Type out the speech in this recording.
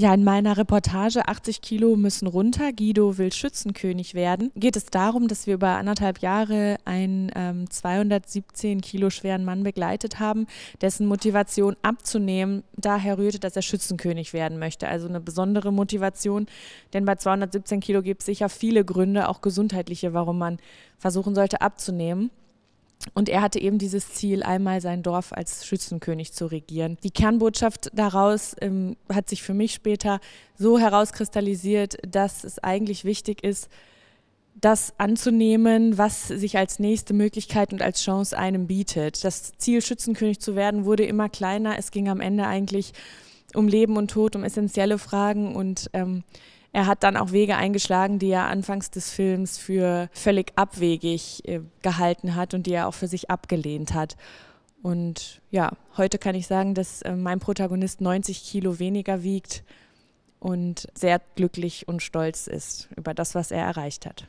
Ja, in meiner Reportage 80 Kilo müssen runter, Guido will Schützenkönig werden, geht es darum, dass wir über anderthalb Jahre einen ähm, 217 Kilo schweren Mann begleitet haben, dessen Motivation abzunehmen daher rührte, dass er Schützenkönig werden möchte. Also eine besondere Motivation, denn bei 217 Kilo gibt es sicher viele Gründe, auch gesundheitliche, warum man versuchen sollte abzunehmen. Und er hatte eben dieses Ziel, einmal sein Dorf als Schützenkönig zu regieren. Die Kernbotschaft daraus ähm, hat sich für mich später so herauskristallisiert, dass es eigentlich wichtig ist, das anzunehmen, was sich als nächste Möglichkeit und als Chance einem bietet. Das Ziel, Schützenkönig zu werden, wurde immer kleiner. Es ging am Ende eigentlich um Leben und Tod, um essentielle Fragen und ähm, er hat dann auch Wege eingeschlagen, die er anfangs des Films für völlig abwegig äh, gehalten hat und die er auch für sich abgelehnt hat. Und ja, heute kann ich sagen, dass äh, mein Protagonist 90 Kilo weniger wiegt und sehr glücklich und stolz ist über das, was er erreicht hat.